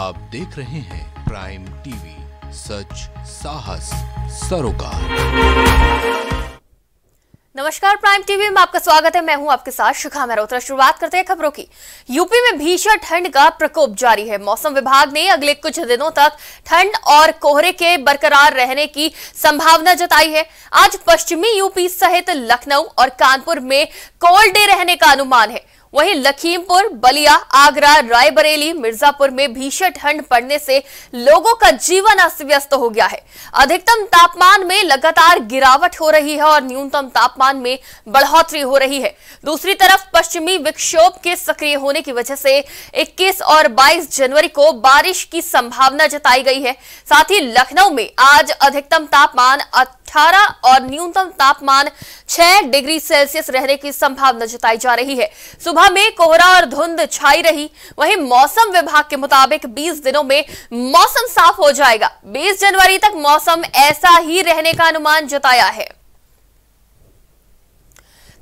आप देख रहे हैं प्राइम टीवी सच साहस सरोकार नमस्कार प्राइम टीवी में आपका स्वागत है मैं हूं आपके साथ शिखा मेहरोत्रा शुरुआत करते हैं खबरों की यूपी में भीषण ठंड का प्रकोप जारी है मौसम विभाग ने अगले कुछ दिनों तक ठंड और कोहरे के बरकरार रहने की संभावना जताई है आज पश्चिमी यूपी सहित लखनऊ और कानपुर में कोल्ड डे रहने का अनुमान है वहीं लखीमपुर बलिया आगरा रायबरेली मिर्जापुर में भीषण ठंड पड़ने से लोगों का जीवन अस्त व्यस्त हो गया है अधिकतम तापमान में लगातार गिरावट हो रही है और न्यूनतम तापमान में बढ़ोतरी हो रही है दूसरी तरफ पश्चिमी विक्षोभ के सक्रिय होने की वजह से 21 और 22 जनवरी को बारिश की संभावना जताई गई है साथ ही लखनऊ में आज अधिकतम तापमान 18 और न्यूनतम तापमान 6 डिग्री सेल्सियस रहने की संभावना जताई जा रही है सुबह में कोहरा और धुंध छाई रही वहीं मौसम विभाग के मुताबिक 20 दिनों में मौसम साफ हो जाएगा 20 जनवरी तक मौसम ऐसा ही रहने का अनुमान जताया है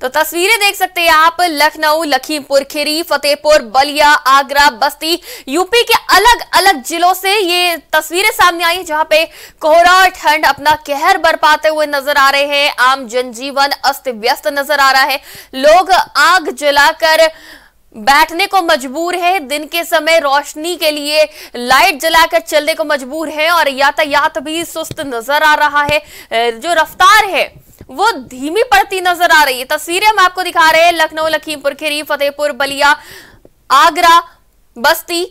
तो तस्वीरें देख सकते हैं आप लखनऊ लखीमपुर खीरी फतेहपुर बलिया आगरा बस्ती यूपी के अलग अलग जिलों से ये तस्वीरें सामने आई जहां पे कोहरा और ठंड अपना कहर बरपाते हुए नजर आ रहे हैं आम जनजीवन अस्त व्यस्त नजर आ रहा है लोग आग जलाकर बैठने को मजबूर है दिन के समय रोशनी के लिए लाइट जलाकर चलने को मजबूर है और यातायात भी सुस्त नजर आ रहा है जो रफ्तार है वो धीमी पड़ती नजर आ रही है तस्वीरें हम आपको दिखा रहे हैं लखनऊ लखीमपुर खीरी फतेहपुर बलिया आगरा बस्ती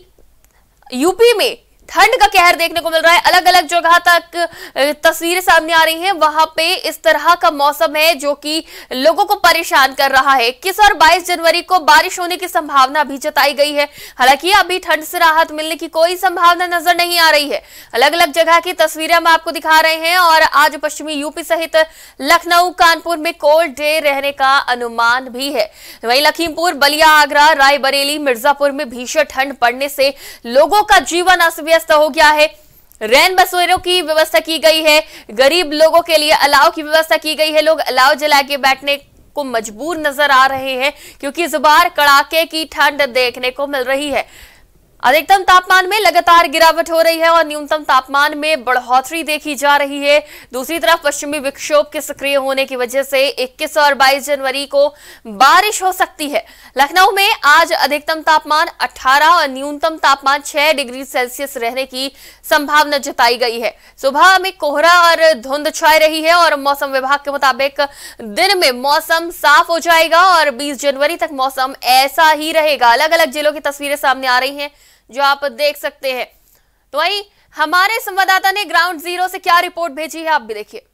यूपी में ठंड का कहर देखने को मिल रहा है अलग अलग जगह तक तस्वीरें सामने आ रही हैं वहां पे इस तरह का मौसम है जो कि लोगों को परेशान कर रहा है किस और 22 जनवरी को बारिश होने की संभावना भी जताई गई है हालांकि अभी ठंड से राहत मिलने की कोई संभावना नजर नहीं आ रही है अलग अलग जगह की तस्वीरें हम आपको दिखा रहे हैं और आज पश्चिमी यूपी सहित लखनऊ कानपुर में कोल्ड डे रहने का अनुमान भी है वही लखीमपुर बलिया आगरा रायबरेली मिर्जापुर में भीषण ठंड पड़ने से लोगों का जीवन अस्त व्यस्त हो गया है रैन बसेरों की व्यवस्था की गई है गरीब लोगों के लिए अलाव की व्यवस्था की गई है लोग अलाव जला के बैठने को मजबूर नजर आ रहे हैं क्योंकि इस बार कड़ाके की ठंड देखने को मिल रही है अधिकतम तापमान में लगातार गिरावट हो रही है और न्यूनतम तापमान में बढ़ोतरी देखी जा रही है दूसरी तरफ पश्चिमी विक्षोभ के सक्रिय होने की वजह से 21 और 22 जनवरी को बारिश हो सकती है लखनऊ में आज अधिकतम तापमान 18 और न्यूनतम तापमान 6 डिग्री सेल्सियस रहने की संभावना जताई गई है सुबह में कोहरा और धुंध छाई रही है और मौसम विभाग के मुताबिक दिन में मौसम साफ हो जाएगा और बीस जनवरी तक मौसम ऐसा ही रहेगा अलग अलग जिलों की तस्वीरें सामने आ रही है जो आप देख सकते हैं तो वही हमारे संवाददाता ने ग्राउंड जीरो से क्या रिपोर्ट भेजी है आप भी देखिए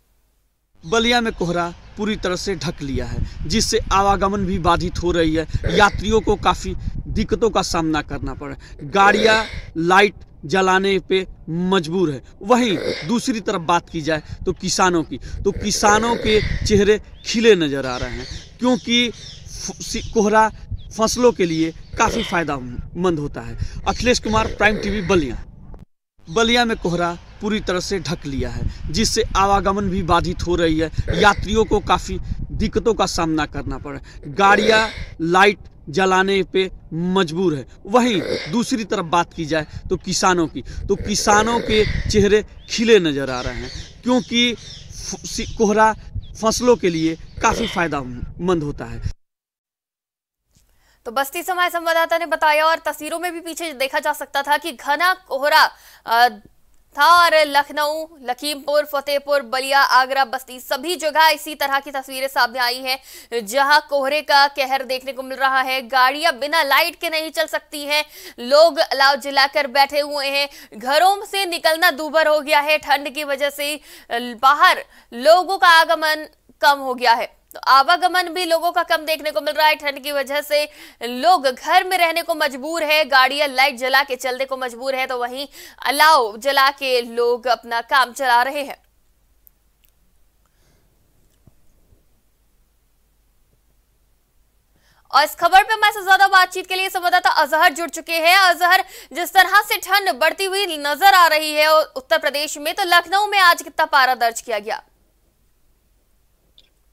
बलिया में कोहरा पूरी तरह से ढक लिया है जिससे आवागमन भी बाधित हो रही है यात्रियों को काफ़ी दिक्कतों का सामना करना पड़ रहा है गाड़िया लाइट जलाने पे मजबूर है वहीं दूसरी तरफ बात की जाए तो किसानों की तो किसानों के चेहरे खिले नज़र आ रहे हैं क्योंकि कोहरा फसलों के लिए काफ़ी फायदामंद होता है अखिलेश कुमार प्राइम टीवी बलिया बलिया में कोहरा पूरी तरह से ढक लिया है जिससे आवागमन भी बाधित हो रही है यात्रियों को काफ़ी दिक्कतों का सामना करना पड़ रहा है गाड़िया लाइट जलाने पे मजबूर है वहीं दूसरी तरफ बात की जाए तो किसानों की तो किसानों के चेहरे खिले नज़र आ रहे हैं क्योंकि कोहरा फसलों के लिए काफ़ी फायदामंद होता है तो बस्ती से हमारे संवाददाता ने बताया और तस्वीरों में भी पीछे देखा जा सकता था कि घना कोहरा था और लखनऊ लखीमपुर फतेहपुर बलिया आगरा बस्ती सभी जगह इसी तरह की तस्वीरें सामने आई हैं जहां कोहरे का कहर देखने को मिल रहा है गाड़ियां बिना लाइट के नहीं चल सकती हैं लोग अलाव जलाकर बैठे हुए हैं घरों से निकलना दूभर हो गया है ठंड की वजह से बाहर लोगों का आगमन कम हो गया है तो आवागमन भी लोगों का कम देखने को मिल रहा है ठंड की वजह से लोग घर में रहने को मजबूर है गाड़ियां लाइट जला के चलने को मजबूर है तो वहीं अलाव जला के लोग अपना काम चला रहे हैं और इस खबर पे मैं ज्यादा बातचीत के लिए संवाददाता अजहर जुड़ चुके हैं अजहर जिस तरह से ठंड बढ़ती हुई नजर आ रही है उत्तर प्रदेश में तो लखनऊ में आज कितना पारा दर्ज किया गया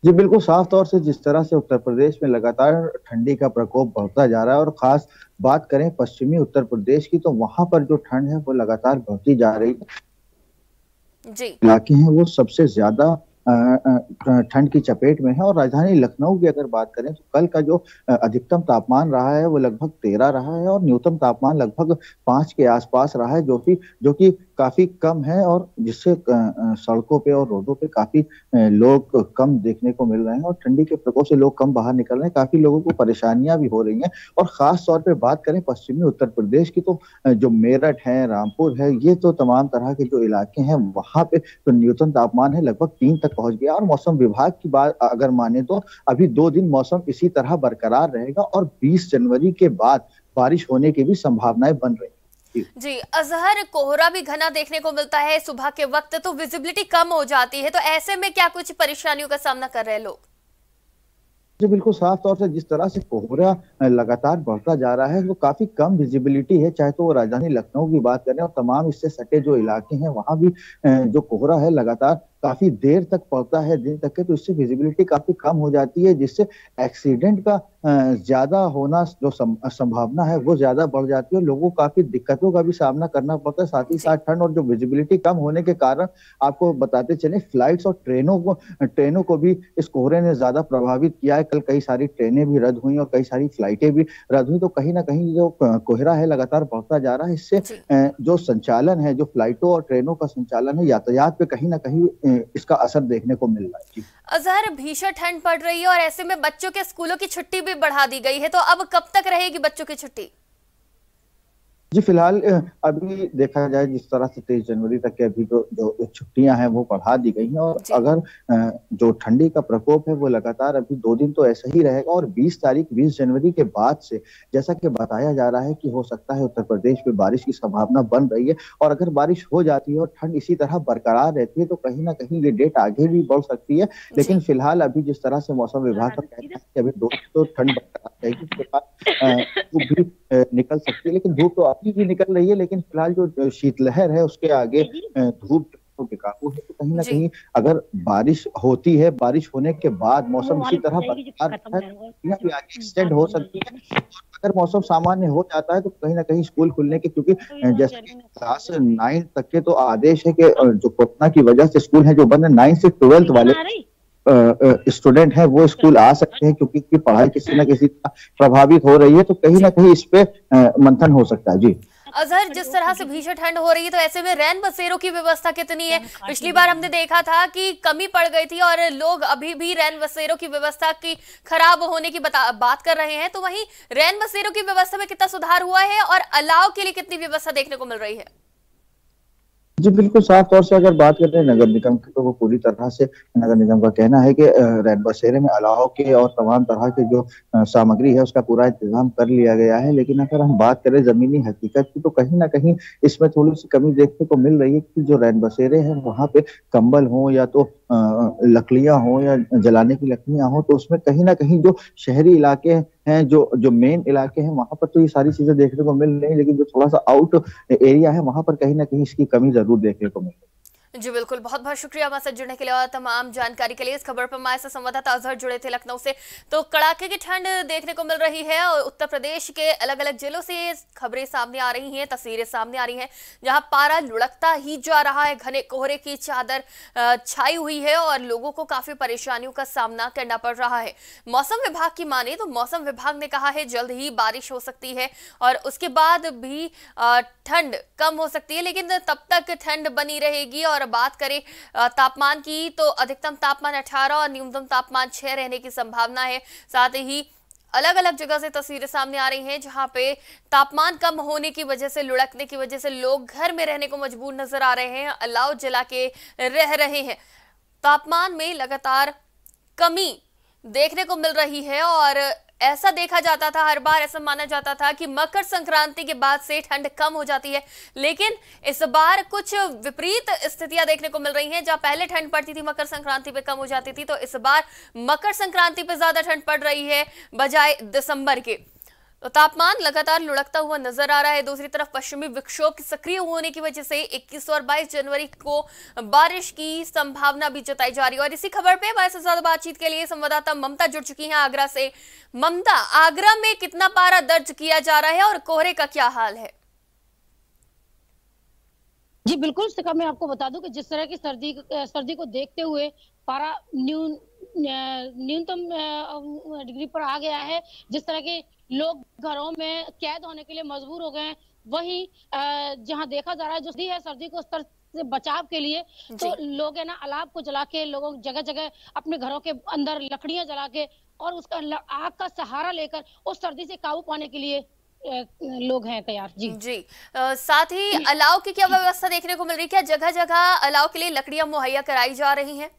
जी बिल्कुल साफ तौर से जिस तरह से उत्तर प्रदेश में लगातार ठंडी का प्रकोप बढ़ता जा रहा है और खास बात करें पश्चिमी उत्तर प्रदेश की तो वहां पर जो ठंड है वो लगातार बढ़ती जा रही है इलाके हैं वो सबसे ज्यादा ठंड की चपेट में है और राजधानी लखनऊ की अगर बात करें तो कल का जो अधिकतम तापमान रहा है वो लगभग तेरह रहा है और न्यूनतम तापमान लगभग पांच के आसपास रहा है जो कि जो कि काफी कम है और जिससे सड़कों पे और रोडों पे काफी लोग कम देखने को मिल रहे हैं और ठंडी के प्रकोप से लोग कम बाहर निकल रहे हैं काफी लोगों को परेशानियां भी हो रही हैं और खास तौर पे बात करें पश्चिमी उत्तर प्रदेश की तो जो मेरठ है रामपुर है ये तो तमाम तरह के जो इलाके हैं वहां पे जो तो न्यूनतम तापमान है लगभग तीन तक पहुंच गया और मौसम विभाग की बात अगर माने तो अभी दो दिन मौसम इसी तरह बरकरार रहेगा और 20 जनवरी के बाद बारिश होने की भी संभावनाएं बन रही जी अजहर कोहरा भी घना देखने को मिलता है सुबह के वक्त तो विजिबिलिटी कम हो जाती है तो ऐसे में क्या कुछ परेशानियों का सामना कर रहे हैं लोग जो बिल्कुल साफ तौर से जिस तरह से कोहरा लगातार बढ़ता जा रहा है वो तो काफी कम विजिबिलिटी है चाहे तो वो राजधानी लखनऊ की बात करें और तमाम इससे सटे जो इलाके हैं वहां भी जो कोहरा है लगातार काफी देर तक पड़ता है दिन तक के तो इससे विजिबिलिटी काफी कम हो जाती है जिससे एक्सीडेंट का ज्यादा होना जो संभावना है वो ज्यादा बढ़ जाती है लोगों को काफी दिक्कतों का भी सामना करना पड़ता है साथ ही साथ ठंड और जो विजिबिलिटी कम होने के कारण आपको बताते चले फ्लाइट्स और ट्रेनों को ट्रेनों को भी इस कोहरे ने ज्यादा प्रभावित किया है कल कई सारी ट्रेनें भी रद्द हुई और कई सारी फ्लाइटें भी रद्द हुई तो कहीं ना कहीं जो कोहरा है लगातार बढ़ता जा रहा है इससे जो संचालन है जो फ्लाइटों और ट्रेनों का संचालन है यातायात पे कहीं ना कहीं इसका असर देखने को मिल रहा है अजहर भीषण ठंड पड़ रही है और ऐसे में बच्चों के स्कूलों की छुट्टी भी बढ़ा दी गई है तो अब कब तक रहेगी बच्चों की छुट्टी जी फिलहाल अभी देखा जाए जिस तरह से तेईस जनवरी तक के अभी जो जो छुट्टियां हैं वो बढ़ा दी गई हैं और अगर जो ठंडी का प्रकोप है वो लगातार अभी दो दिन तो ऐसा ही रहेगा और 20 तारीख 20 जनवरी के बाद से जैसा कि बताया जा रहा है कि हो सकता है उत्तर प्रदेश में बारिश की संभावना बन रही है और अगर बारिश हो जाती है और ठंड इसी तरह बरकरार रहती है तो कहीं ना कहीं ये डेट आगे भी बढ़ सकती है लेकिन फिलहाल अभी जिस तरह से मौसम विभाग का कहना है कि अभी दो तो ठंड बरकरार रहेगी उसके बाद धूप निकल सकती है लेकिन धूप तो अभी भी निकल रही है लेकिन फिलहाल जो शीतलहर है उसके आगे धूप तो बेकाबू है तो कहीं ना कहीं अगर बारिश होती है बारिश होने के बाद मौसम इसी तरह एक्सटेंड हो सकती है अगर मौसम सामान्य हो जाता है तो कहीं ना कहीं स्कूल खुलने के क्योंकि तो तो जैसे क्लास नाइन्थ तक के तो आदेश है कि जो कोरोना की वजह से स्कूल है जो बंद है नाइन्थ से ट्वेल्थ वाले स्टूडेंट हैं वो स्कूल आ सकते हैं क्योंकि की पढ़ाई किसी ना किसी प्रभावित हो रही है तो कहीं ना कहीं इस पे मंथन हो सकता है जी अजहर जिस तरह से भीषण ठंड हो रही है तो ऐसे में रैन बसेरों की व्यवस्था कितनी है पिछली बार हमने देखा था कि कमी पड़ गई थी और लोग अभी भी रैन बसेरों की व्यवस्था की खराब होने की बात कर रहे हैं तो वहीं रैन बसेरों की व्यवस्था में कितना सुधार हुआ है और अलाव के लिए कितनी व्यवस्था देखने को मिल रही है जी बिल्कुल साफ तौर से अगर बात करें नगर निगम की तो वो पूरी तरह से नगर निगम का कहना है कि रैन बसेरे में अलाव के और तमाम तरह के जो सामग्री है उसका पूरा इंतजाम कर लिया गया है लेकिन अगर हम बात करें जमीनी हकीकत की तो कहीं ना कहीं इसमें थोड़ी सी कमी देखने को मिल रही है कि जो रैन बसेरे हैं वहाँ पे कंबल हो या तो लकड़ियां हों या जलाने की लकड़ियां हों तो उसमें कहीं ना कहीं जो शहरी इलाके हैं जो जो मेन इलाके हैं वहां पर तो ये सारी चीजें देखने को मिल रही लेकिन जो थोड़ा सा आउट एरिया है वहां पर कहीं ना कहीं इसकी कमी जरूर देखने को मिल रही है जी बिल्कुल बहुत बहुत शुक्रिया हमारे साथ जुड़ने के लिए और तमाम जानकारी के लिए इस खबर पर हमारे साथ संवाददाता अजहर जुड़े थे लखनऊ से तो कड़ाके की ठंड देखने को मिल रही है और उत्तर प्रदेश के अलग अलग जिलों से खबरें सामने आ रही हैं तस्वीरें सामने आ रही हैं जहां पारा लुढ़कता ही जा रहा है घने कोहरे की चादर छाई हुई है और लोगों को काफी परेशानियों का सामना करना पड़ रहा है मौसम विभाग की माने तो मौसम विभाग ने कहा है जल्द ही बारिश हो सकती है और उसके बाद भी ठंड कम हो सकती है लेकिन तब तक ठंड बनी रहेगी और और बात करें तापमान की तो अधिकतम तापमान 18 और न्यूनतम तापमान 6 रहने की संभावना है साथ ही अलग अलग जगह से तस्वीरें सामने आ रही हैं जहां पे तापमान कम होने की वजह से लुढ़कने की वजह से लोग घर में रहने को मजबूर नजर आ रहे हैं अलाव जला के रह रहे हैं तापमान में लगातार कमी देखने को मिल रही है और ऐसा देखा जाता था हर बार ऐसा माना जाता था कि मकर संक्रांति के बाद से ठंड कम हो जाती है लेकिन इस बार कुछ विपरीत स्थितियां देखने को मिल रही हैं जहां पहले ठंड पड़ती थी मकर संक्रांति पे कम हो जाती थी तो इस बार मकर संक्रांति पे ज्यादा ठंड पड़ रही है बजाय दिसंबर के तो तापमान लगातार लुढ़कता हुआ नजर आ रहा है दूसरी तरफ पश्चिमी विक्षोभ के सक्रिय होने की वजह से 21 और 22 जनवरी को बारिश की संभावना भी जताई जा रही है और इसी खबर पे हमारे साथ बातचीत के लिए संवाददाता ममता जुड़ चुकी हैं आगरा से ममता आगरा में कितना पारा दर्ज किया जा रहा है और कोहरे का क्या हाल है जी बिल्कुल मैं आपको बता दूं कि जिस तरह की सर्दी सर्दी को देखते हुए पारा न्यून न्यूनतम डिग्री पर आ गया है जिस तरह के लोग घरों में कैद होने के लिए मजबूर हो गए हैं वहीं जहां देखा जा रहा है जो सर्दी है सर्दी को स्तर से बचाव के लिए तो लोग है ना अलाव को जला के लोगों जगह जगह अपने घरों के अंदर लकड़ियां जला के और उसका आग का सहारा लेकर उस सर्दी से काबू पाने के लिए लोग हैं तैयार जी जी आ, साथ ही अलाव की क्या व्यवस्था देखने को मिल रही है क्या जगह जगह अलाव के लिए लकड़ियां मुहैया कराई जा रही हैं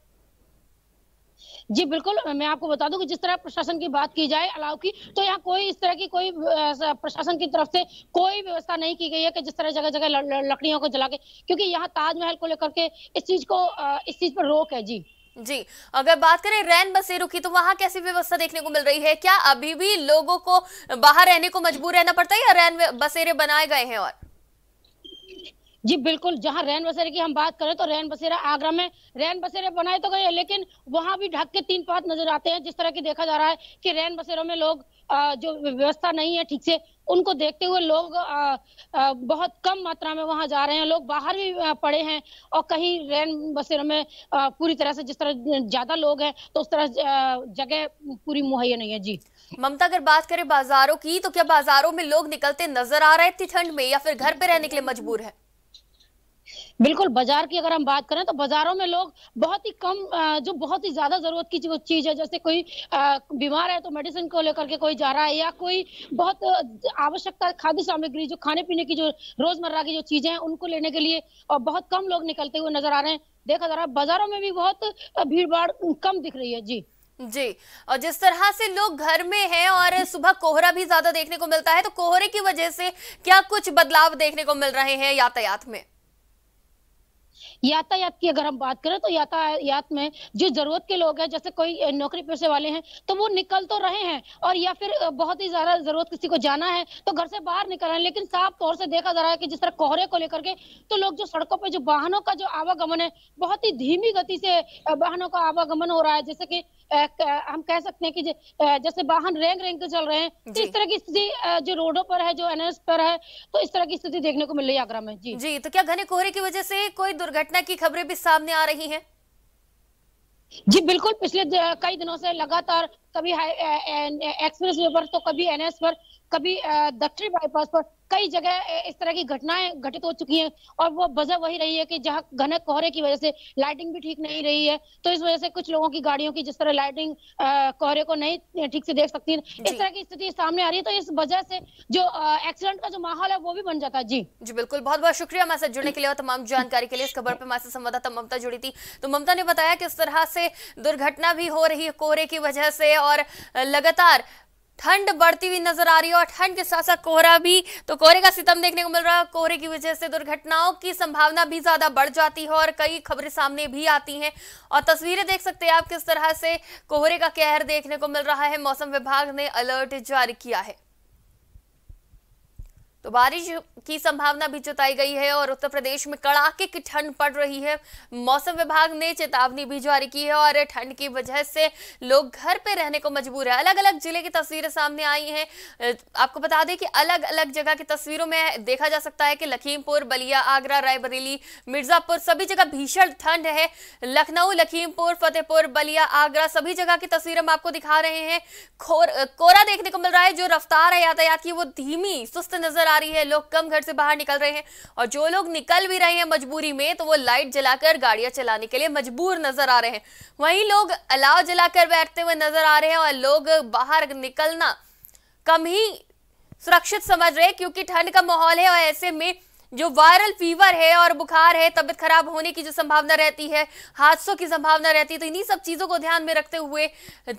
जी बिल्कुल मैं आपको बता दूं कि जिस तरह प्रशासन की बात की जाए अलाव की तो यहाँ कोई इस तरह की कोई प्रशासन की तरफ से कोई व्यवस्था नहीं की गई है कि जिस तरह जगह जगह लकड़ियों को जला के क्योंकि यहाँ ताजमहल को लेकर के इस चीज को इस चीज पर रोक है जी जी अगर बात करें रैन बसेरों की तो वहां कैसी व्यवस्था देखने को मिल रही है क्या अभी भी लोगों को बाहर रहने को मजबूर रहना पड़ता है या रैन बसेरे बनाए गए हैं और जी बिल्कुल जहाँ रैन बसेरे की हम बात करें तो रैन बसेरा आगरा में रैन बसेरे बनाए तो गए लेकिन वहां भी ढक के तीन पात नजर आते हैं जिस तरह की देखा जा रहा है कि रैन बसेरों में लोग जो व्यवस्था नहीं है ठीक से उनको देखते हुए लोग बहुत कम मात्रा में वहां जा रहे हैं लोग बाहर भी पड़े हैं और कहीं रैन बसेरों में पूरी तरह से जिस तरह ज्यादा लोग हैं तो उस तरह जगह पूरी मुहैया नहीं है जी ममता अगर बात करें बाजारों की तो क्या बाजारों में लोग निकलते नजर आ रहे थे ठंड में या फिर घर पे रहने के लिए मजबूर है बिल्कुल बाजार की अगर हम बात करें तो बाजारों में लोग बहुत ही कम जो बहुत ही ज्यादा जरूरत की जो चीज है जैसे कोई बीमार है तो मेडिसिन को लेकर के कोई जा रहा है या कोई बहुत आवश्यकता खाद्य सामग्री जो खाने पीने की जो रोजमर्रा की जो चीजें हैं उनको लेने के लिए और बहुत कम लोग निकलते हुए नजर आ रहे हैं देखा जा रहा है बाजारों में भी बहुत भीड़ भाड़ कम दिख रही है जी जी और जिस तरह से लोग घर में हैं और सुबह कोहरा भी ज्यादा देखने को मिलता है तो कोहरे की वजह से क्या कुछ बदलाव देखने को मिल रहे हैं यातायात में यातायात की अगर हम बात करें तो यातायात में जो जरूरत के लोग हैं जैसे कोई नौकरी पेशे वाले हैं तो वो निकल तो रहे हैं और या फिर बहुत ही ज्यादा जरूरत किसी को जाना है तो घर से बाहर निकल रहे हैं लेकिन साफ तौर से देखा जा रहा है कि जिस तरह कोहरे को लेकर के तो लोग जो सड़कों पर जो वाहनों का जो आवागमन है बहुत ही धीमी गति से वाहनों का आवागमन हो रहा है जैसे की हम कह सकते हैं कि जैसे वाहन रेंग रेंग के चल रहे हैं तो इस तरह की स्थिति जो रोडों पर है जो एनएस पर है तो इस तरह की स्थिति देखने को मिल रही है आगरा में जी जी तो क्या घने कोहरे की वजह से कोई दुर्घटना की खबरें भी सामने आ रही है जी बिल्कुल पिछले कई दिनों से लगातार कभी एक्सप्रेस वे पर तो कभी एनएस पर कभी दक्षिणी बाईपास पर कई जगह इस तरह की घटनाएं घटित हो चुकी हैं और वो वजह वही रही है कि जहां घने कोहरे की वजह से लाइटिंग भी ठीक नहीं रही है तो इस वजह से कुछ लोगों की गाड़ियों की जिस तरह लाइटिंग कोहरे को नहीं ठीक से देख सकती है इस तरह की स्थिति सामने आ रही है तो इस वजह से जो एक्सीडेंट का जो माहौल है वो भी बन जाता है जी जी बिल्कुल बहुत बहुत शुक्रिया हमारे साथ जुड़ने के लिए और तमाम जानकारी के लिए इस खबर पर हमारे संवाददाता ममता जुड़ी थी तो ममता ने बताया कि इस तरह से दुर्घटना भी हो रही है कोहरे की वजह से और लगातार ठंड बढ़ती हुई नजर आ रही है और ठंड के साथ साथ कोहरा भी तो कोहरे का सितम देखने को मिल रहा है कोहरे की वजह से दुर्घटनाओं की संभावना भी ज्यादा बढ़ जाती है और कई खबरें सामने भी आती हैं और तस्वीरें देख सकते हैं आप किस तरह से कोहरे का कहर देखने को मिल रहा है मौसम विभाग ने अलर्ट जारी किया है तो बारिश की संभावना भी जताई गई है और उत्तर प्रदेश में कड़ाके की ठंड पड़ रही है मौसम विभाग ने चेतावनी भी जारी की है और ठंड की वजह से लोग घर पे रहने को मजबूर है अलग अलग जिले की तस्वीरें सामने आई हैं आपको बता दें कि अलग अलग जगह की तस्वीरों में देखा जा सकता है कि लखीमपुर बलिया आगरा रायबरेली मिर्जापुर सभी जगह भीषण ठंड है लखनऊ लखीमपुर फतेहपुर बलिया आगरा सभी जगह की तस्वीर हम आपको दिखा रहे हैं कोरा देखने को मिल रहा है जो रफ्तार है यातायात की वो धीमी सुस्त नजर आ रही है लोग कम घर से बाहर निकल रहे हैं और जो लोग निकल भी रहे हैं मजबूरी में तो वो लाइट जलाकर गाड़ियां चलाने के लिए मजबूर नजर आ रहे हैं वहीं लोग अलाव जलाकर बैठते हुए नजर आ रहे हैं और लोग बाहर निकलना कम ही सुरक्षित समझ रहे क्योंकि ठंड का माहौल है और ऐसे में जो वायरल फीवर है और बुखार है तबियत खराब होने की जो संभावना रहती है हादसों की संभावना रहती है तो इन्हीं सब चीजों को ध्यान में रखते हुए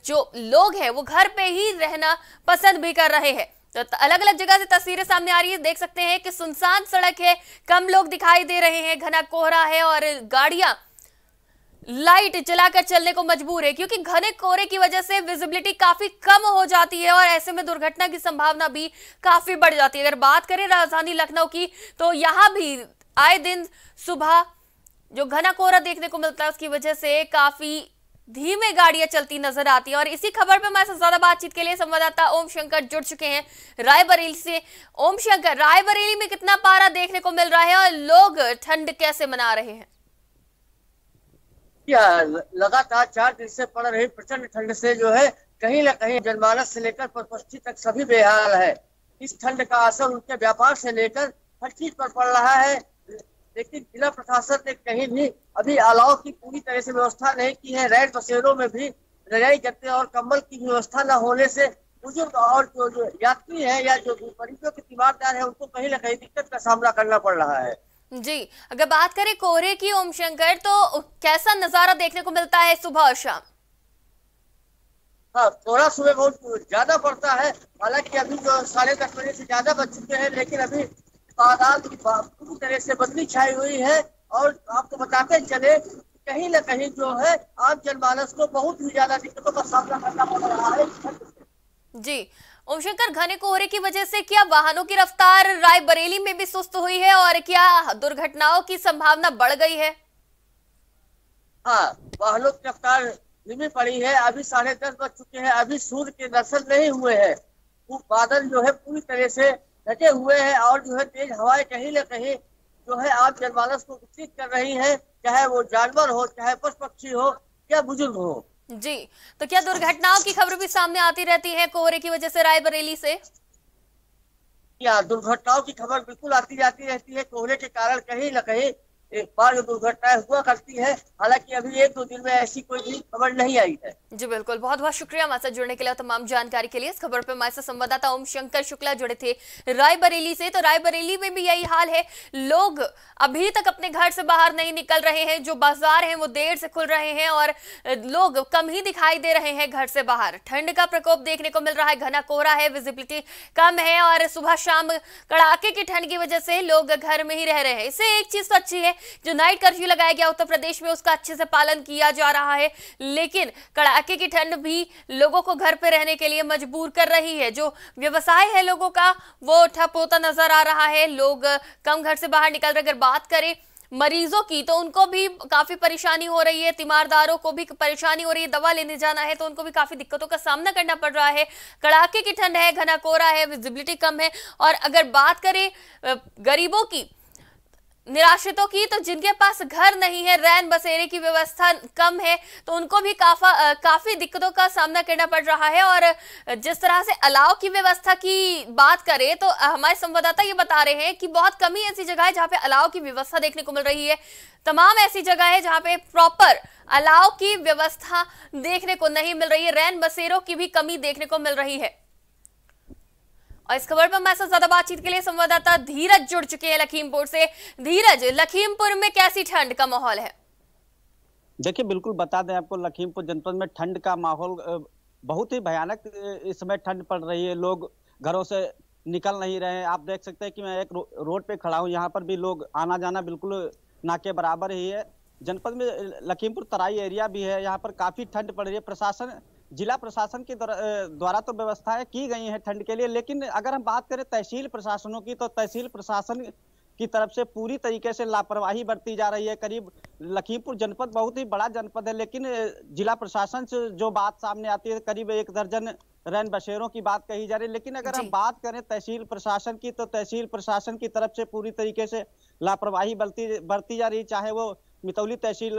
जो लोग हैं वो घर पे ही रहना पसंद भी कर रहे हैं तो अलग अलग जगह से तस्वीरें सामने आ रही है देख सकते हैं कि सुनसान सड़क है कम लोग दिखाई दे रहे हैं घना कोहरा है और गाड़ियां लाइट चलाकर चलने को मजबूर है क्योंकि घने कोहरे की वजह से विजिबिलिटी काफी कम हो जाती है और ऐसे में दुर्घटना की संभावना भी काफी बढ़ जाती है अगर बात करें राजधानी लखनऊ की तो यहां भी आए दिन सुबह जो घना कोहरा देखने को मिलता है उसकी वजह से काफी धीमे गाड़ियां चलती नजर आती है और इसी खबर पर हमारे ज्यादा बातचीत के लिए संवाददाता ओम शंकर जुड़ चुके हैं रायबरेली से ओम शंकर रायबरेली में कितना पारा देखने को मिल रहा है और लोग ठंड कैसे मना रहे हैं लगातार चार दिन से पड़ रही प्रचंड ठंड से जो है कहीं ना कहीं जनमानस से लेकर प्रपुष्टि तक सभी बेहाल है इस ठंड का असर उनके व्यापार से लेकर हर चीज पर पड़ रहा है लेकिन जिला प्रशासन ने कहीं भी अभी अलाव की पूरी तरह से व्यवस्था नहीं की है रेड बसेरों में भी रजाई गत्ते और कम्बल की व्यवस्था न होने से बुजुर्ग और जो जो यात्री है या जो मरीजों के तीमारदार है उनको कहीं ना कहीं दिक्कत का सामना करना पड़ रहा है जी अगर बात करें कोहरे की ओम शंकर तो कैसा नजारा देखने को मिलता है सुबह और शाम हाँ कोहरा सुबह बहुत ज्यादा पड़ता है हालांकि अभी जो साढ़े दस बजे से ज्यादा बच चुके हैं लेकिन अभी तादाद पूरी तरह से बदली छाई हुई है और आपको बताते चले कहीं ना कहीं जो है आज जनमानस को बहुत ही ज्यादा दिक्कतों का सामना करना पड़ रहा है जी ओमशंकर घने कोहरे की वजह से क्या वाहनों की रफ्तार रायबरेली में भी सुस्त हुई है और क्या दुर्घटनाओं की संभावना बढ़ गई है हाँ वाहनों की रफ्तार धीमी पड़ी है अभी साढ़े दस बज चुके हैं अभी सूर्य के दर्शन नहीं हुए हैं बादल जो है पूरी तरह से डटे हुए हैं और जो है तेज हवाएं कहीं न कहीं जो है आप जनमानस को उत्थित कर रही हैं चाहे वो जानवर हो चाहे पशु पक्षी हो या बुजुर्ग हो जी तो क्या दुर्घटनाओं की खबर भी सामने आती रहती है कोहरे की वजह से रायबरेली से या दुर्घटनाओं की खबर बिल्कुल आती जाती रहती है कोहरे के कारण कहीं ना कहीं एक बार जो दुर्घटनाएं हुआ करती है हालांकि अभी एक दो दिन में ऐसी कोई भी खबर नहीं आई है जी बिल्कुल बहुत बहुत शुक्रिया हमारे साथ जुड़ने के लिए तमाम जानकारी के लिए इस खबर पर हमारे साथ संवाददाता ओम शंकर शुक्ला जुड़े थे रायबरेली से तो रायबरेली में भी यही हाल है लोग अभी तक अपने घर से बाहर नहीं निकल रहे हैं जो बाजार है वो देर से खुल रहे हैं और लोग कम ही दिखाई दे रहे हैं घर से बाहर ठंड का प्रकोप देखने को मिल रहा है घना कोहरा है विजिबिलिटी कम है और सुबह शाम कड़ाके की ठंड की वजह से लोग घर में ही रह रहे हैं इससे एक चीज तो अच्छी है जो नाइट कर्फ्यू लगाया गया उत्तर प्रदेश में उसका अच्छे से पालन किया जा रहा है लेकिन कड़ाके की ठंड भी लोगों को घर पर रहने के लिए मजबूर कर रही है जो व्यवसाय है लोगों का वो ठप होता नजर आ रहा है लोग कम घर से बाहर निकल रहे अगर बात करें मरीजों की तो उनको भी काफी परेशानी हो रही है तीमारदारों को भी परेशानी हो रही है दवा लेने जाना है तो उनको भी काफी दिक्कतों का सामना करना पड़ रहा है कड़ाके की ठंड है घना कोहरा है विजिबिलिटी कम है और अगर बात करें गरीबों की निराश्रितों की तो जिनके पास घर नहीं है रैन बसेरे की व्यवस्था कम है तो उनको भी काफा काफी दिक्कतों का सामना करना पड़ रहा है और जिस तरह से अलाव की व्यवस्था की बात करें तो हमारे संवाददाता ये बता रहे हैं कि बहुत कमी ऐसी जगह है जहाँ पे अलाव की व्यवस्था देखने को मिल रही है तमाम ऐसी जगह है जहाँ पे प्रॉपर अलाव की व्यवस्था देखने को नहीं मिल रही है रैन बसेरों की भी कमी देखने को मिल रही है और इस खबर में हमारे साथ ज्यादा बातचीत के लिए संवाददाता धीरज जुड़ चुके हैं लखीमपुर से धीरज लखीमपुर में कैसी ठंड का माहौल है देखिए बिल्कुल बता दें आपको लखीमपुर जनपद में ठंड का माहौल बहुत ही भयानक इस समय ठंड पड़ रही है लोग घरों से निकल नहीं रहे हैं आप देख सकते हैं कि मैं एक रो, रोड पे खड़ा हूँ यहाँ पर भी लोग आना जाना बिल्कुल ना के बराबर ही है जनपद में लखीमपुर तराई एरिया भी है यहाँ पर काफी ठंड पड़ रही है प्रशासन जिला प्रशासन के द्वारा तो व्यवस्थाएं की गई हैं ठंड के लिए लेकिन अगर हम बात करें तहसील प्रशासनों की तो तहसील प्रशासन की तरफ से पूरी तरीके से लापरवाही बरती जा रही है करीब लखीमपुर जनपद बहुत ही बड़ा जनपद है लेकिन जिला प्रशासन से जो बात सामने आती है करीब एक दर्जन रैन बसेरों की बात कही जा रही है लेकिन अगर हम बात करें तहसील प्रशासन की तो तहसील प्रशासन की तरफ से पूरी तरीके से लापरवाही बरती बरती जा रही चाहे वो मितौली तहसील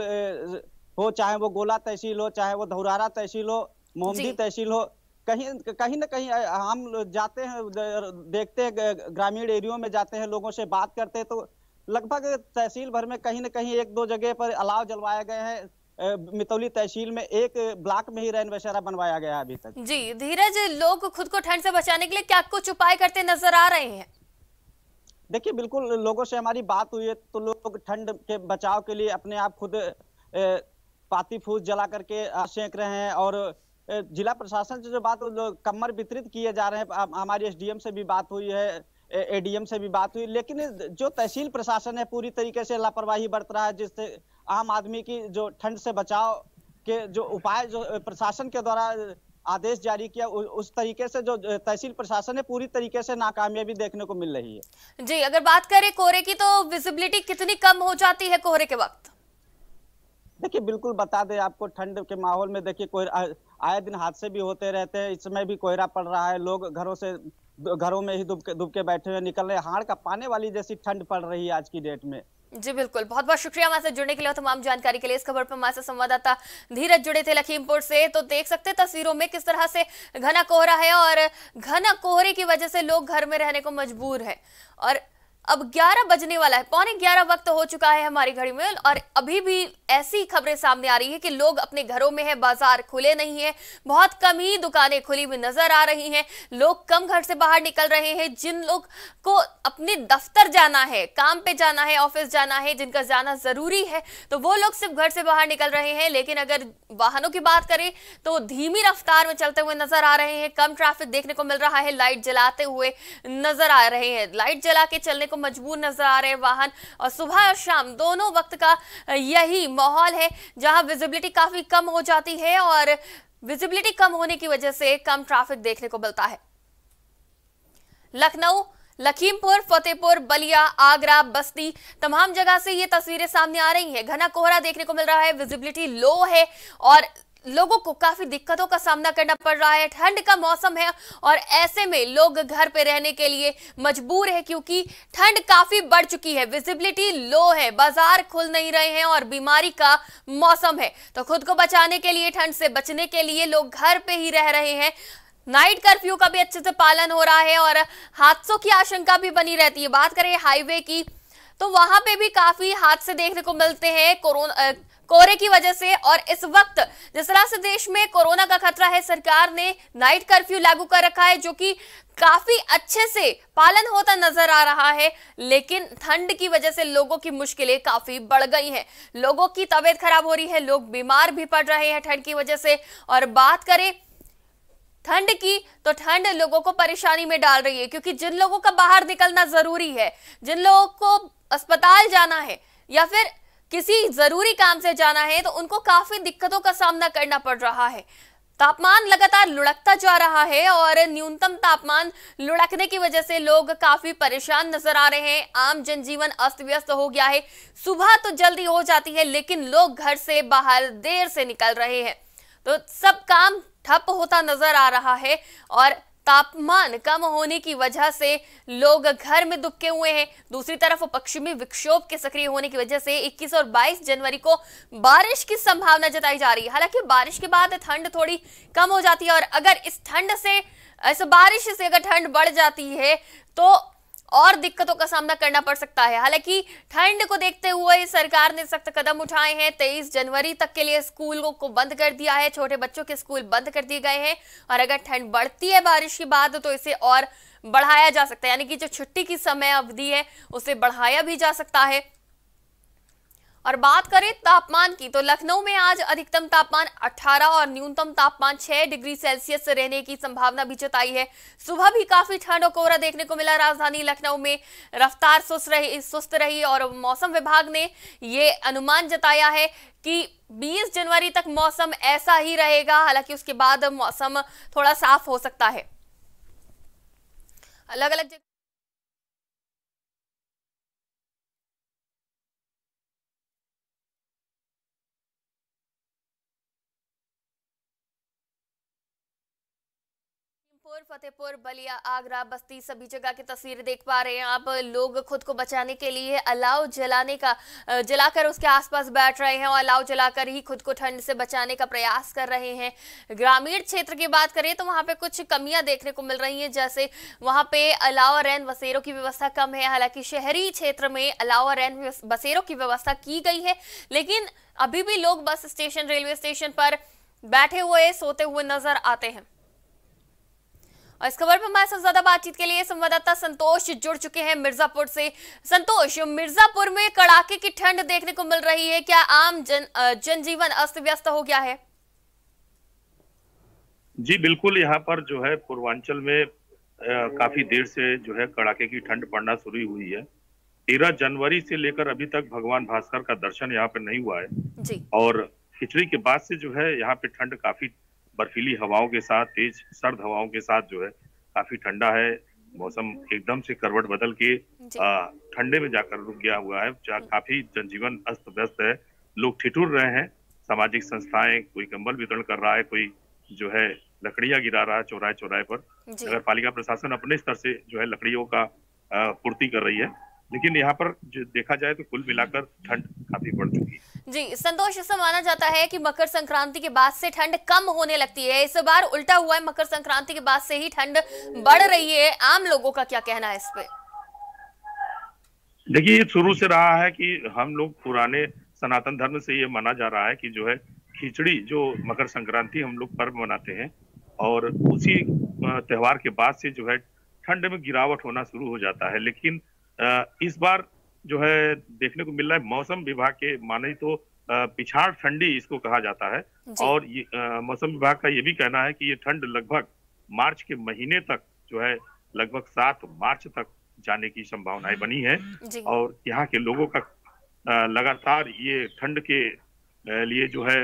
हो चाहे वो गोला तहसील हो चाहे वो धौरारा तहसील हो मोहम्मदी तहसील हो कहीं कहीं ना कहीं हम जाते हैं देखते हैं ग्रामीण एरियो में जाते हैं लोगों से बात करते हैं तो लगभग तहसील भर में कहीं ना कहीं एक दो जगह पर अलाव जलवाए गए हैं मितौली तहसील में एक ब्लॉक में ही रैन बसेरा बनवाया गया अभी तक जी धीरज लोग खुद को ठंड से बचाने के लिए क्या कुछ उपाय करते नजर आ रहे हैं देखिए बिल्कुल लोगों से हमारी बात हुई है तो लोग ठंड के बचाव के लिए अपने आप खुद पाती फूस जला करके सेंक रहे हैं और जिला प्रशासन से जो बात कमर वितरित किए जा रहे हैं हमारी एसडीएम से भी बात हुई है एडीएम से भी बात हुई लेकिन जो तहसील प्रशासन है पूरी तरीके से लापरवाही बरत रहा है जिससे आम आदमी की जो ठंड से बचाव के जो उपाय जो प्रशासन के द्वारा आदेश जारी किया उस तरीके से जो तहसील प्रशासन है पूरी तरीके से नाकामयाबी देखने को मिल रही है जी अगर बात करें कोहरे की तो विजिबिलिटी कितनी कम हो जाती है कोहरे के वक्त देखिए बिल्कुल बता दे आपको ठंड के माहौल में देखिए कोई आए दिन हादसे भी होते रहते हैं इसमें भी कोहरा पड़ रहा है लोग घरों से घरों में ही दुबके दुबके बैठे हुए निकल रहे हाड़ का पाने वाली जैसी ठंड पड़ रही है आज की डेट में जी बिल्कुल बहुत बहुत शुक्रिया हमारे साथ जुड़ने के लिए और तमाम जानकारी के लिए इस खबर पर हमारे साथ संवाददाता धीरज जुड़े थे लखीमपुर से तो देख सकते हैं तस्वीरों में किस तरह से घना कोहरा है और घना कोहरे की वजह से लोग घर में रहने को मजबूर है और अब 11 बजने वाला है पौने 11 वक्त हो चुका है हमारी घड़ी में और अभी भी ऐसी खबरें सामने आ रही है कि लोग अपने घरों में है बाजार खुले नहीं है बहुत कम ही दुकानें खुली हुई नजर आ रही हैं लोग कम घर से बाहर निकल रहे हैं जिन लोग को अपने दफ्तर जाना है काम पे जाना है ऑफिस जाना है जिनका जाना जरूरी है तो वो लोग सिर्फ घर से बाहर निकल रहे हैं लेकिन अगर वाहनों की बात करें तो धीमी रफ्तार में चलते हुए नजर आ रहे हैं कम ट्रैफिक देखने को मिल रहा है लाइट जलाते हुए नजर आ रहे हैं लाइट जला के चलने को को मजबूर नजर आ रहे हैं वाहन और सुबह और शाम दोनों वक्त का यही माहौल है जहां विजिबिलिटी काफी कम हो जाती है और विजिबिलिटी कम होने की वजह से कम ट्रैफिक देखने को मिलता है लखनऊ लखीमपुर फतेहपुर बलिया आगरा बस्ती तमाम जगह से ये तस्वीरें सामने आ रही हैं घना कोहरा देखने को मिल रहा है विजिबिलिटी लो है और लोगों को काफी दिक्कतों का सामना करना पड़ रहा है ठंड का मौसम है और ऐसे में लोग घर पे रहने के लिए मजबूर है क्योंकि ठंड काफी बढ़ चुकी है विजिबिलिटी लो है बाजार खुल नहीं रहे हैं और बीमारी का मौसम है तो खुद को बचाने के लिए ठंड से बचने के लिए लोग घर पे ही रह रहे हैं नाइट कर्फ्यू का भी अच्छे से पालन हो रहा है और हादसों की आशंका भी बनी रहती है बात करें हाईवे की तो वहां पे भी काफी हादसे देखने को मिलते हैं कोरोना कोहरे की वजह से और इस वक्त जिस तरह से देश में कोरोना का खतरा है सरकार ने नाइट कर्फ्यू लागू कर रखा है जो कि काफी अच्छे से पालन होता नजर आ रहा है लेकिन ठंड की वजह से लोगों की मुश्किलें काफी बढ़ गई हैं लोगों की तबीयत खराब हो रही है लोग बीमार भी पड़ रहे हैं ठंड की वजह से और बात करें ठंड की तो ठंड लोगों को परेशानी में डाल रही है क्योंकि जिन लोगों का बाहर निकलना जरूरी है जिन लोगों को अस्पताल जाना है या फिर किसी जरूरी काम से जाना है तो उनको काफी दिक्कतों का सामना करना पड़ रहा है तापमान लगातार लुढ़कता जा रहा है और न्यूनतम तापमान लुढ़कने की वजह से लोग काफी परेशान नजर आ रहे हैं आम जनजीवन अस्त व्यस्त हो गया है सुबह तो जल्दी हो जाती है लेकिन लोग घर से बाहर देर से निकल रहे हैं तो सब काम ठप होता नजर आ रहा है और तापमान कम होने की वजह से लोग घर में दुबके हुए हैं दूसरी तरफ पश्चिमी विक्षोभ के सक्रिय होने की वजह से 21 और 22 जनवरी को बारिश की संभावना जताई जा रही है हालांकि बारिश के बाद ठंड थोड़ी कम हो जाती है और अगर इस ठंड से इस बारिश से अगर ठंड बढ़ जाती है तो और दिक्कतों का सामना करना पड़ सकता है हालांकि ठंड को देखते हुए सरकार ने सख्त कदम उठाए हैं तेईस जनवरी तक के लिए स्कूलों को बंद कर दिया है छोटे बच्चों के स्कूल बंद कर दिए गए हैं और अगर ठंड बढ़ती है बारिश के बाद तो इसे और बढ़ाया जा सकता है यानी कि जो छुट्टी की समय अवधि है उसे बढ़ाया भी जा सकता है और बात करें तापमान की तो लखनऊ में आज अधिकतम तापमान 18 और न्यूनतम तापमान 6 डिग्री सेल्सियस रहने की संभावना भी जताई है सुबह भी काफी ठंड और कोहरा देखने को मिला राजधानी लखनऊ में रफ्तार सुस्त रही सुस्त रही और मौसम विभाग ने ये अनुमान जताया है कि 20 जनवरी तक मौसम ऐसा ही रहेगा हालांकि उसके बाद मौसम थोड़ा साफ हो सकता है अलग अलग गाजीपुर फतेहपुर बलिया आगरा बस्ती सभी जगह की तस्वीरें देख पा रहे हैं आप लोग खुद को बचाने के लिए अलाव जलाने का जलाकर उसके आसपास बैठ रहे हैं और अलाव जलाकर ही खुद को ठंड से बचाने का प्रयास कर रहे हैं ग्रामीण क्षेत्र की बात करें तो वहां पे कुछ कमियां देखने को मिल रही है जैसे वहां पे अलाव और रैन बसेरों की व्यवस्था कम है हालांकि शहरी क्षेत्र में अलाव और रैन बसेरों की व्यवस्था की गई है लेकिन अभी भी लोग बस स्टेशन रेलवे स्टेशन पर बैठे हुए सोते हुए नजर आते हैं और इस खबर में हमारे ज्यादा बातचीत के लिए संवाददाता संतोष जुड़ चुके हैं मिर्जापुर से संतोष मिर्जापुर में कड़ाके की ठंड देखने को मिल रही है क्या आम जन जनजीवन अस्त व्यस्त हो गया है जी बिल्कुल यहाँ पर जो है पूर्वांचल में आ, काफी देर से जो है कड़ाके की ठंड पड़ना शुरू हुई है तेरह जनवरी से लेकर अभी तक भगवान भास्कर का दर्शन यहाँ पे नहीं हुआ है जी। और खिचड़ी के बाद से जो है यहाँ पे ठंड काफी बर्फीली हवाओं के साथ तेज सर्द हवाओं के साथ जो है काफी ठंडा है मौसम एकदम से करवट बदल के ठंडे में जाकर रुक गया हुआ है काफी जनजीवन अस्त व्यस्त है लोग ठिठुर रहे हैं सामाजिक संस्थाएं कोई कंबल वितरण कर रहा है कोई जो है लकड़ियां गिरा रहा है चौराहे चौराहे पर नगर पालिका प्रशासन अपने स्तर से जो है लकड़ियों का पूर्ति कर रही है लेकिन यहाँ पर जो देखा जाए तो कुल मिलाकर ठंड काफी बढ़ चुकी है जी संतोष ऐसा माना जाता है कि मकर संक्रांति के बाद से ठंड कम होने लगती है इस बार उल्टा हुआ है मकर संक्रांति के बाद से ही ठंड बढ़ रही है आम लोगों का क्या कहना है इस पे देखिए ये शुरू से रहा है कि हम लोग पुराने सनातन धर्म से ये माना जा रहा है कि जो है खिचड़ी जो मकर संक्रांति हम लोग पर्व मनाते हैं और उसी त्योहार के बाद से जो है ठंड में गिरावट होना शुरू हो जाता है लेकिन इस बार जो है देखने को मिल रहा है मौसम विभाग के माने तो पिछाड़ ठंडी इसको कहा जाता है और ये, आ, मौसम विभाग का ये भी कहना है कि ये ठंड लगभग मार्च के महीने तक जो है लगभग सात मार्च तक जाने की संभावनाएं बनी है और यहाँ के लोगों का लगातार ये ठंड के लिए जो है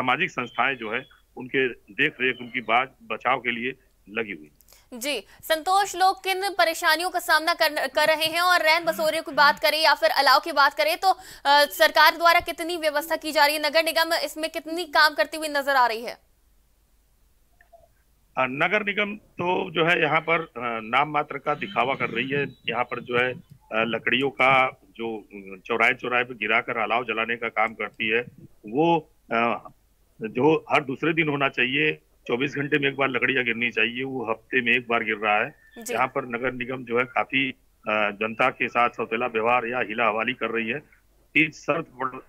सामाजिक संस्थाएं जो है उनके देख रेख उनकी बात बचाव के लिए लगी हुई जी संतोष लोग किन परेशानियों का सामना कर, कर रहे हैं और रैन बसोरे की बात करें या फिर अलाव की बात करें तो आ, सरकार द्वारा कितनी व्यवस्था की जा रही है नगर निगम इसमें कितनी काम करती हुई नजर आ रही है नगर निगम तो जो है यहाँ पर नाम मात्र का दिखावा कर रही है यहाँ पर जो है लकड़ियों का जो चौराहे चौराहे पे गिरा कर अलाव जलाने का काम करती है वो जो हर दूसरे दिन होना चाहिए चौबीस घंटे में एक बार लकड़ियां गिरनी चाहिए वो हफ्ते में एक बार गिर रहा है यहाँ पर नगर निगम जो है काफी जनता के साथ सौतेला व्यवहार या हिला हवाली कर रही है तीज सर्द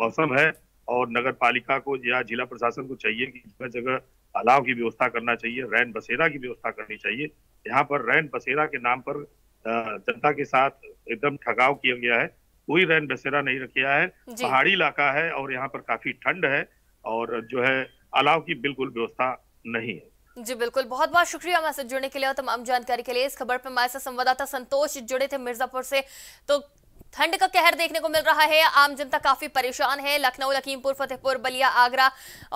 मौसम है और नगर पालिका को या जिला प्रशासन को चाहिए कि जगह जगह अलाव की व्यवस्था करना चाहिए रैन बसेरा की व्यवस्था करनी चाहिए यहाँ पर रैन बसेरा के नाम पर जनता के साथ एकदम ठगाव किया गया है कोई रैन बसेरा नहीं रखा है पहाड़ी इलाका है और यहाँ पर काफी ठंड है और जो है अलाव की बिल्कुल व्यवस्था नहीं है जी बिल्कुल बहुत बहुत शुक्रिया हमारे साथ जुड़ने के लिए और तमाम जानकारी के लिए इस खबर पर हमारे साथ संवाददाता संतोष जुड़े थे मिर्जापुर से तो ठंड का कहर देखने को मिल रहा है आम जनता काफी परेशान है लखनऊ लखीमपुर फतेहपुर बलिया आगरा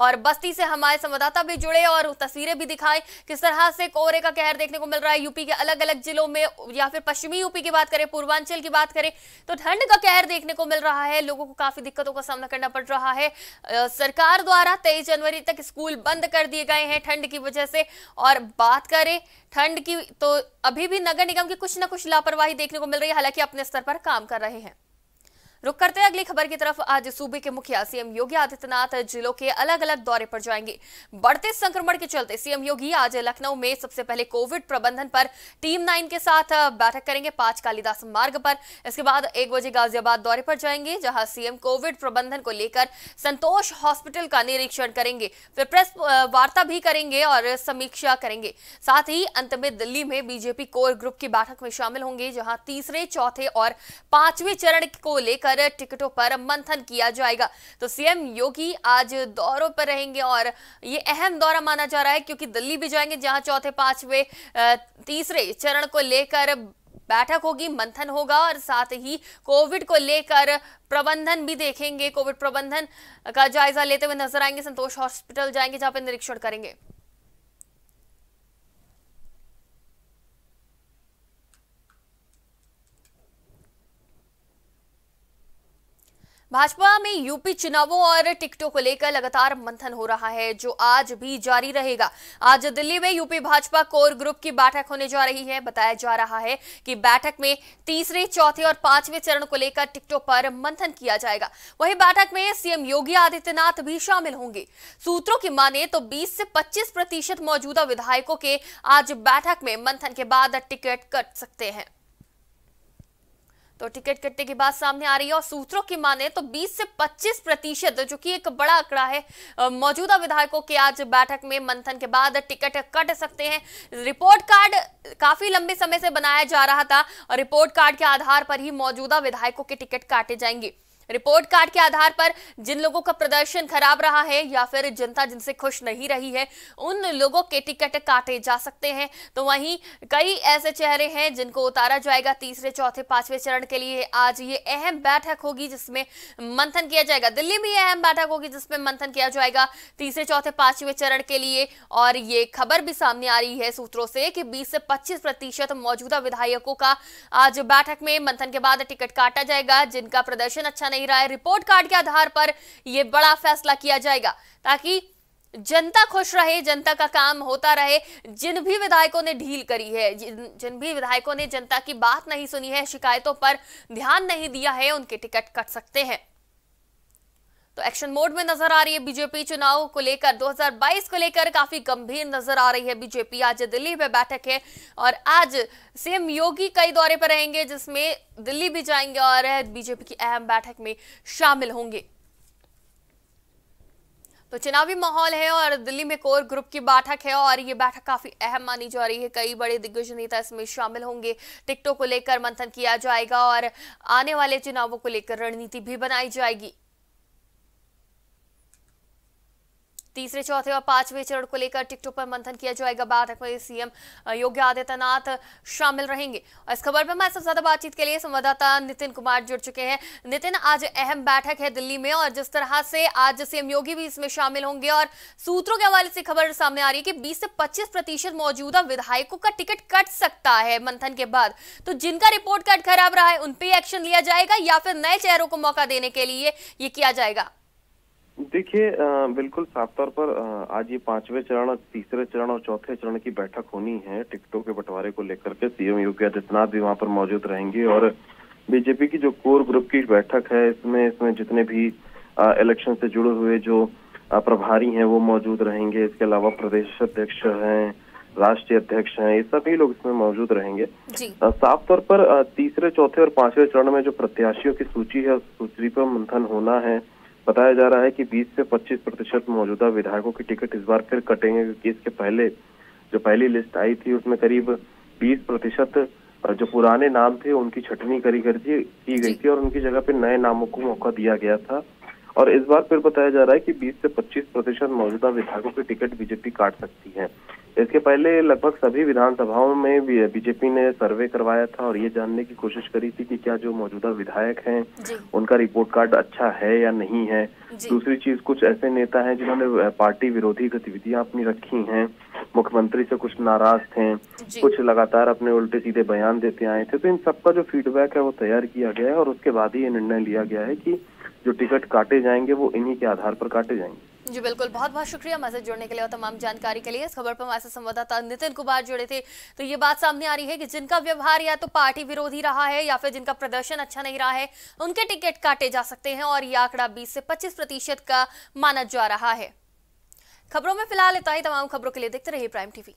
और बस्ती से हमारे संवाददाता भी जुड़े और तस्वीरें भी दिखाएं किस तरह से कोहरे का कहर देखने को मिल रहा है यूपी के अलग अलग जिलों में या फिर पश्चिमी यूपी की बात करें पूर्वांचल की बात करें तो ठंड का कहर देखने को मिल रहा है लोगों को काफी दिक्कतों का सामना करना पड़ रहा है सरकार द्वारा तेईस जनवरी तक स्कूल बंद कर दिए गए हैं ठंड की वजह से और बात करें ठंड की तो अभी भी नगर निगम की कुछ ना कुछ लापरवाही देखने को मिल रही है हालांकि अपने स्तर पर काम कर रहे हैं रुक करते हैं अगली खबर की तरफ आज सूबे के मुखिया सीएम योगी आदित्यनाथ जिलों के अलग अलग दौरे पर जाएंगे बढ़ते संक्रमण के चलते सीएम योगी आज लखनऊ में सबसे पहले कोविड प्रबंधन पर टीम नाइन के साथ बैठक करेंगे पांच कालिदास मार्ग पर इसके बाद एक बजे गाजियाबाद दौरे पर जाएंगे जहां सीएम कोविड प्रबंधन को लेकर संतोष हॉस्पिटल का निरीक्षण करेंगे फिर प्रेस वार्ता भी करेंगे और समीक्षा करेंगे साथ ही अंत में दिल्ली में बीजेपी कोर ग्रुप की बैठक में शामिल होंगे जहां तीसरे चौथे और पांचवें चरण को लेकर पर टिकटों पर मंथन किया जाएगा तो सीएम योगी आज दौरों पर रहेंगे और ये अहम दौरा माना जा रहा है क्योंकि दिल्ली भी जाएंगे जहां चौथे पांचवे तीसरे चरण को लेकर बैठक होगी मंथन होगा और साथ ही कोविड को लेकर प्रबंधन भी देखेंगे कोविड प्रबंधन का जायजा लेते हुए नजर आएंगे संतोष हॉस्पिटल जाएंगे जहां पर निरीक्षण करेंगे भाजपा में यूपी चुनावों और टिकटों को लेकर लगातार मंथन हो रहा है जो आज भी जारी रहेगा आज दिल्ली में यूपी भाजपा कोर ग्रुप की बैठक होने जा रही है बताया जा रहा है कि बैठक में तीसरे चौथे और पांचवें चरण को लेकर टिकटों पर मंथन किया जाएगा वहीं बैठक में सीएम योगी आदित्यनाथ भी शामिल होंगे सूत्रों की माने तो बीस से पच्चीस प्रतिशत मौजूदा विधायकों के आज बैठक में मंथन के बाद टिकट कट सकते हैं तो टिकट कटने की बात सामने आ रही है और सूत्रों की माने तो 20 से 25 प्रतिशत जो कि एक बड़ा आंकड़ा है मौजूदा विधायकों के आज बैठक में मंथन के बाद टिकट कट सकते हैं रिपोर्ट कार्ड काफी लंबे समय से बनाया जा रहा था और रिपोर्ट कार्ड के आधार पर ही मौजूदा विधायकों के टिकट काटे जाएंगे रिपोर्ट कार्ड के आधार पर जिन लोगों का प्रदर्शन खराब रहा है या फिर जनता जिनसे खुश नहीं रही है उन लोगों के टिकट काटे जा सकते हैं तो वहीं कई ऐसे चेहरे हैं जिनको उतारा जाएगा तीसरे चौथे पांचवें चरण के लिए आज ये अहम बैठक होगी जिसमें मंथन किया जाएगा दिल्ली में ये अहम बैठक होगी जिसमें मंथन किया जाएगा तीसरे चौथे पांचवें चरण के लिए और ये खबर भी सामने आ रही है सूत्रों से कि बीस से पच्चीस प्रतिशत मौजूदा विधायकों का आज बैठक में मंथन के बाद टिकट काटा जाएगा जिनका प्रदर्शन अच्छा नहीं नहीं रहा है रिपोर्ट कार्ड के आधार पर यह बड़ा फैसला किया जाएगा ताकि जनता खुश रहे जनता का काम होता रहे जिन भी विधायकों ने ढील करी है जिन भी विधायकों ने जनता की बात नहीं सुनी है शिकायतों पर ध्यान नहीं दिया है उनके टिकट कट सकते हैं तो एक्शन मोड में नजर आ रही है बीजेपी चुनाव को लेकर 2022 को लेकर काफी गंभीर नजर आ रही है बीजेपी आज दिल्ली में बैठक है और आज सीएम योगी कई दौरे पर रहेंगे जिसमें दिल्ली भी जाएंगे और बीजेपी की अहम बैठक में शामिल होंगे तो चुनावी माहौल है और दिल्ली में कोर ग्रुप की बैठक है और ये बैठक काफी अहम मानी जा रही है कई बड़े दिग्गज नेता इसमें शामिल होंगे टिकटों को लेकर मंथन किया जाएगा और आने वाले चुनावों को लेकर रणनीति भी बनाई जाएगी तीसरे चौथे और पांचवें चरण को लेकर टिकटों पर मंथन किया जाएगा बैठक में सीएम योगी आदित्यनाथ शामिल रहेंगे और इस खबर पर हमारे सबसे ज्यादा बातचीत के लिए संवाददाता नितिन कुमार जुड़ चुके हैं नितिन आज अहम बैठक है दिल्ली में और जिस तरह से आज सीएम योगी भी इसमें शामिल होंगे और सूत्रों के हवाले से खबर सामने आ रही है कि बीस से पच्चीस प्रतिशत मौजूदा विधायकों का टिकट कट सकता है मंथन के बाद तो जिनका रिपोर्ट कार्ड खराब रहा है उन पर एक्शन लिया जाएगा या फिर नए चेहरों को मौका देने के लिए ये किया जाएगा देखिए बिल्कुल साफ तौर पर आज ये पांचवें चरण तीसरे चरण और चौथे चरण की बैठक होनी है टिकटों के बंटवारे को लेकर के सीएम योगी आदित्यनाथ भी वहां पर मौजूद रहेंगे और बीजेपी की जो कोर ग्रुप की बैठक है इसमें इसमें जितने भी इलेक्शन से जुड़े हुए जो प्रभारी हैं वो मौजूद रहेंगे इसके अलावा प्रदेश अध्यक्ष हैं राष्ट्रीय अध्यक्ष हैं ये सभी लोग इसमें मौजूद रहेंगे साफ तौर पर तीसरे चौथे और पांचवें चरण में जो प्रत्याशियों की सूची है उस सूची पर मंथन होना है बताया जा रहा है कि 20 से 25 प्रतिशत मौजूदा विधायकों की टिकट इस बार फिर कटेंगे क्योंकि इसके पहले जो पहली लिस्ट आई थी उसमें करीब 20 प्रतिशत जो पुराने नाम थे उनकी छटनी करी कर दी की गई थी और उनकी जगह पे नए नामों को मौका दिया गया था और इस बार फिर बताया जा रहा है कि 20 से 25 प्रतिशत मौजूदा विधायकों की टिकट बीजेपी काट सकती है इसके पहले लगभग सभी विधानसभाओं में बीजेपी ने सर्वे करवाया था और ये जानने की कोशिश करी थी कि क्या जो मौजूदा विधायक हैं उनका रिपोर्ट कार्ड अच्छा है या नहीं है दूसरी चीज कुछ ऐसे नेता हैं जिन्होंने पार्टी विरोधी गतिविधियां अपनी रखी हैं मुख्यमंत्री से कुछ नाराज थे कुछ लगातार अपने उल्टे सीधे बयान देते आए थे तो इन सबका जो फीडबैक है वो तैयार किया गया है और उसके बाद ही ये निर्णय लिया गया है कि जो टिकट काटे जाएंगे वो इन्हीं के आधार पर काटे जाएंगे जी बिल्कुल बहुत बहुत शुक्रिया हमारे जुड़ने के लिए और तमाम जानकारी के लिए इस खबर पर हमारे संवाददाता नितिन कुमार जुड़े थे तो ये बात सामने आ रही है कि जिनका व्यवहार या तो पार्टी विरोधी रहा है या फिर जिनका प्रदर्शन अच्छा नहीं रहा है उनके टिकट काटे जा सकते हैं और ये आंकड़ा बीस से पच्चीस प्रतिशत का माना जा रहा है खबरों में फिलहाल इतना ही तमाम खबरों के लिए देखते रहिए प्राइम टीवी